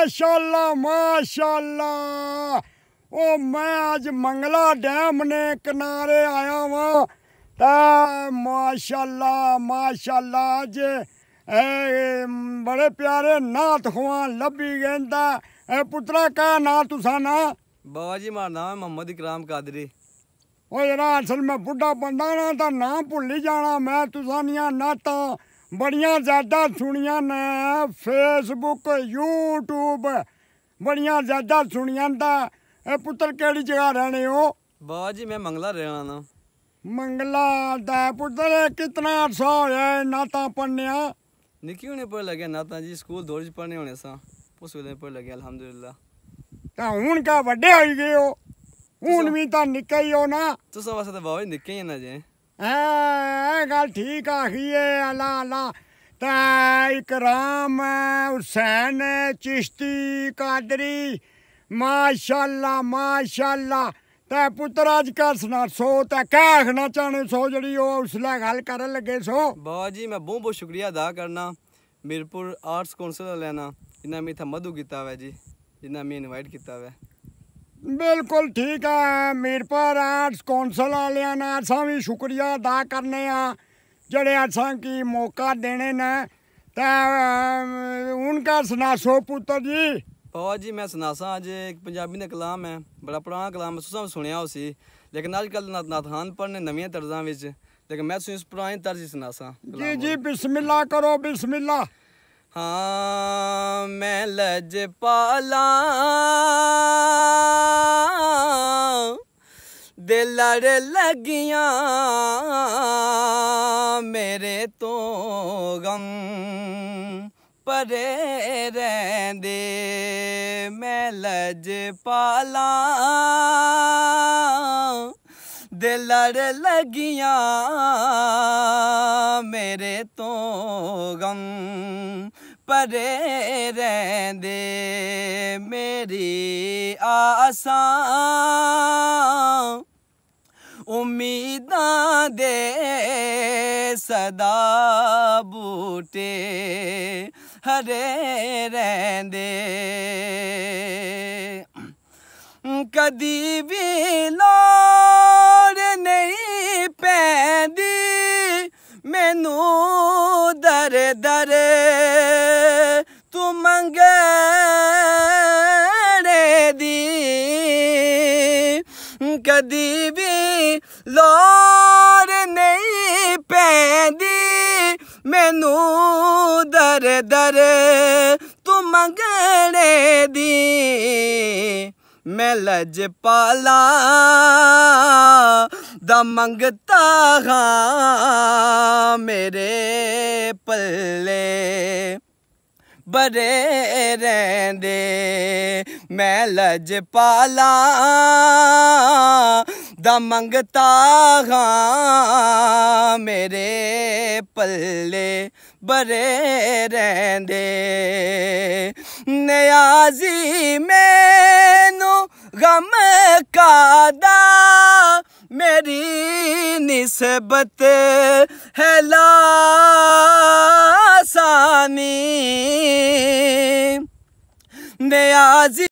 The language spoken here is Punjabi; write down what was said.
ਮਾਸ਼ਾਅੱਲਾ ਮਾਸ਼ਾਅੱਲਾ ਉਹ ਮੈਂ ਅੱਜ ਮੰਗਲਾ ਡੈਮ ਨੇ ਕਿਨਾਰੇ ਆਇਆ ਵਾਂ ਤਾਂ ਮਾਸ਼ਾਅੱਲਾ ਮਾਸ਼ਾਅੱਲਾ ਅੱਜ ਬੜੇ ਪਿਆਰੇ ਨਾਤ ਖਵਾ ਲੱਭੀ ਗੈਂਦਾ ਇਹ ਪੁੱਤਰਾ ਕਾ ਨਾਂ ਤੁਸਾਂ ਨਾ ਬਾਬਾ ਜੀ ਮਾਰਾ ਨਾਮ ਮੁਹੰਮਦ ਇਕਰਾਮ ਕਾਦਰੀ ਓਏ ਜਿਹੜਾ ਅਸਲ ਮੈਂ ਬੁੱਢਾ ਬੰਦਾ ਨਾ ਤਾਂ ਨਾਂ ਭੁੱਲੀ ਜਾਣਾ ਮੈਂ ਤੁਸਾਂ ਨੀਆਂ ਨਾਤਾਂ ਬੜੀਆਂ ਜ਼ਿਆਦਾ ਸੁਣੀਆਂ ਨੇ ਫੇਸਬੁੱਕ YouTube ਬੜੀਆਂ ਜ਼ਿਆਦਾ ਸੁਣੀਆਂ ਦਾ ਇਹ ਪੁੱਤਰ ਕਿਹੜੀ ਜਗ੍ਹਾ ਰਹਿਣੇ ਹੋ ਬਾਜੀ ਮੈਂ ਮੰਗਲਾ ਰਹਿਣਾ ਨਾ ਮੰਗਲਾ ਦਾ ਪੁੱਤਰ ਕਿਤਨਾ ਅਰਸਾ ਹੋਇਆ ਨਾ ਤਾਂ ਪੜਨਿਆ ਨਿੱਕੀ ਹੋਣੇ ਪੜ ਲੱਗਿਆ ਨਾ ਤਾਂ ਜੀ ਸਕੂਲ ਦੌਰ ਚ ਪੜਨੇ ਹੋਣੇ ਸਾਂ ਉਸ ਵੇਲੇ ਪੜ ਲੱਗਿਆ ਅਲਹਮਦੁਲਿਲਾ ਤਾਂ ਹੁਣ ਕਾ ਵੱਡੇ ਹੋਈ ਗਏ ਹੋ ਹੁਣ ਵੀ ਤਾਂ ਨਿੱਕੇ ਹੀ ਹੋ ਨਾ ਤੁਸੀਂ ਵਾਸਤੇ ਤਾਂ ਨਿੱਕੇ ਹੀ ਨਾ ਜੇ ਐ ਗੱਲ ਠੀਕ ਆਖੀਏ ਅੱਲਾ ਅੱਲਾ ਤੈ ਇਕਰਾਮ ਹੁਸੈਨ ਚਿਸ਼ਤੀ ਕਾਦਰੀ ਮਾਸ਼ਾਅੱਲਾ ਮਾਸ਼ਾਅੱਲਾ ਤੈ ਪੁੱਤਰ ਅੱਜ ਕੱਲ ਸੁਣਾ ਸੋ ਤੈ ਕਹਿ ਆਖਣਾ ਚਾਹਣੇ ਸੋ ਜਿਹੜੀ ਉਹ ਉਸਲਾ ਗੱਲ ਕਰਨ ਲੱਗੇ ਸੋ ਬਾਬਾ ਜੀ ਮੈਂ ਬਹੁਤ ਬਹੁਤ ਸ਼ੁਕਰੀਆ ਅਦਾ ਕਰਨਾ ਮਿਰਪੁਰ ਆਰਟਸ ਕਾਉਂਸਲ ਲੈਣਾ ਜਿੰਨਾ ਜਿਨ੍ਹਾਂ ਮੈਨੂੰ ਮਦੂ ਕੀਤਾ ਵੈ ਜੀ ਜਿਨ੍ਹਾਂ ਮੈਂ ਇਨਵਾਈਟ ਕੀਤਾ ਵੈ ਬਿਲਕੁਲ ਠੀਕ ਆ ਮੀਰਪੁਰ ਆਰਟਸ ਕੌਂਸਲ ਵਾਲਿਆਂ ਦਾ ਅਸਾਂ ਵੀ ਸ਼ੁਕਰੀਆ ਅਦਾ ਕਰਨੇ ਆ ਜਿਹੜੇ ਅਸਾਂ ਕੀ ਮੌਕਾ ਦੇਣੇ ਨੇ ਤਾਂ ਉਹਨਾਂ ਸਨਾਸੋ ਪੁੱਤਰ ਜੀ ਬਹੁਤ ਜੀ ਮੈਂ ਸੁਨਾਸਾ ਅੱਜ ਇੱਕ ਪੰਜਾਬੀ ਦਾ ਕਲਾਮ ਹੈ ਬੜਾ ਪੁਰਾਣਾ ਕਲਾਮ ਹੈ ਤੁਸੀਂ ਸੁਣਿਆ ਸੀ ਲੇਕਿਨ ਅੱਜ ਕੱਲ ਨਾਥਾਨ ਪਰ ਨੇ ਨਵੀਆਂ ਤਰਜ਼ਾਂ ਵਿੱਚ ਲੇਕਿਨ ਮੈਂ ਸੁਣੀ ਇਸ ਪੁਰਾਣੇ ਤਰਜ਼ੀ ਸੁਨਾਸਾ ਜੀ ਜੀ ਬਿਸਮਿਲ੍ਲਾ ਕਰੋ ਬਿਸਮਿਲ੍ਲਾ ਹਾਂ ਮੈਂ ਲਜ ਪਾਲਾ ਦੇ ਲੜ ਲਗੀਆਂ ਮੇਰੇ ਤੋਂ ਗਮ ਪਰੇ ਰਹਿੰਦੇ ਮੈਂ ਲਜ ਪਾਲਾ ਦੇ ਲੜ ਲਗੀਆਂ ਮੇਰੇ ਤੋਂ ਗਮ ਪਰੇ ਰਹਿੰਦੇ ਮੇਰੀ ਆਸਾਂ ਉਮੀਦਾਂ ਦੇ ਸਦਾ ਬੂਟੇ ਹਰੇ ਰਹਿੰਦੇ ਕਦੀ ਵੀ ਲੋ ਕਦੀ ਵੀ ਲੋੜ ਨਹੀਂ ਪੈਂਦੀ ਮੈਨੂੰ ਦਰ ਦਰ ਤੂੰ ਮੰਗਣੇ ਦੀ ਮੈਂ ਲਜ ਪਾਲਾ ਦਾ ਮੰਗਤਾ ਹਾਂ ਮੇਰੇ ਪੱਲੇ ਬਰੇ ਰਹਿੰਦੇ ਮੈਂ ਲਜ ਪਾਲਾ ਦਾ ਮੰਗਤਾ ਹਾਂ ਮੇਰੇ ਪੱਲੇ ਬਰੇ ਰਹਿੰਦੇ ਨਿਆਜ਼ੀ ਮੈਨੂੰ ਗਮ ਕਾਦਾ ਮੇਰੀ ਨਿਸਬਤ ਹੈ ਲਾ